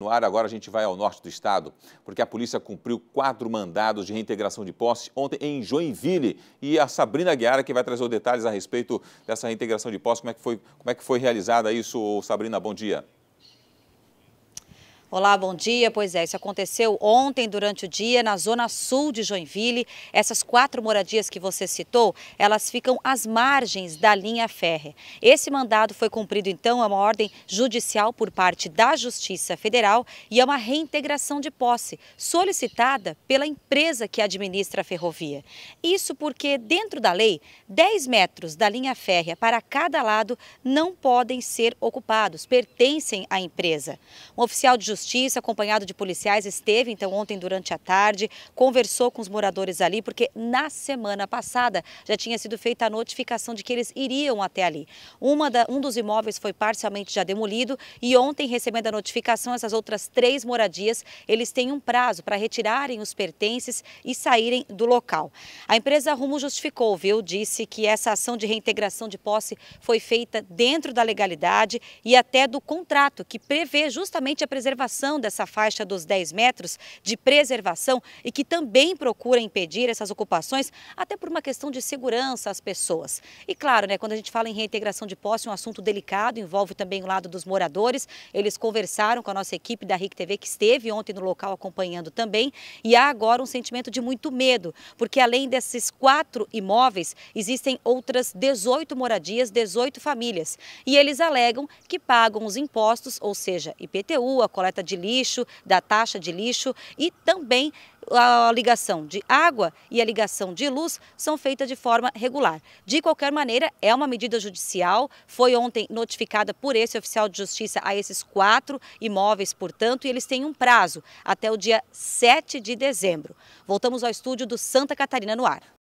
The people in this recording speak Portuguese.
No ar agora a gente vai ao norte do estado, porque a polícia cumpriu quatro mandados de reintegração de posse ontem em Joinville. E a Sabrina Guiara que vai trazer os detalhes a respeito dessa reintegração de posse, como é que foi, como é que foi realizada isso, Sabrina, bom dia. Olá, bom dia. Pois é, isso aconteceu ontem durante o dia na zona sul de Joinville. Essas quatro moradias que você citou, elas ficam às margens da linha férrea. Esse mandado foi cumprido então, é uma ordem judicial por parte da Justiça Federal e é uma reintegração de posse solicitada pela empresa que administra a ferrovia. Isso porque dentro da lei, 10 metros da linha férrea para cada lado não podem ser ocupados, pertencem à empresa. Um oficial de justiça Justiça, acompanhado de policiais, esteve então ontem durante a tarde, conversou com os moradores ali, porque na semana passada já tinha sido feita a notificação de que eles iriam até ali. Da, um dos imóveis foi parcialmente já demolido e ontem, recebendo a notificação, essas outras três moradias, eles têm um prazo para retirarem os pertences e saírem do local. A empresa Rumo justificou, viu? Disse que essa ação de reintegração de posse foi feita dentro da legalidade e até do contrato, que prevê justamente a preservação implantação dessa faixa dos 10 metros de preservação e que também procura impedir essas ocupações, até por uma questão de segurança às pessoas. E claro, né, quando a gente fala em reintegração de posse, é um assunto delicado, envolve também o lado dos moradores. Eles conversaram com a nossa equipe da RIC TV, que esteve ontem no local acompanhando também, e há agora um sentimento de muito medo, porque além desses quatro imóveis, existem outras 18 moradias, 18 famílias. E eles alegam que pagam os impostos, ou seja, IPTU, a coleta coleta de lixo, da taxa de lixo e também a ligação de água e a ligação de luz são feitas de forma regular. De qualquer maneira, é uma medida judicial, foi ontem notificada por esse oficial de justiça a esses quatro imóveis, portanto, e eles têm um prazo até o dia 7 de dezembro. Voltamos ao estúdio do Santa Catarina no ar.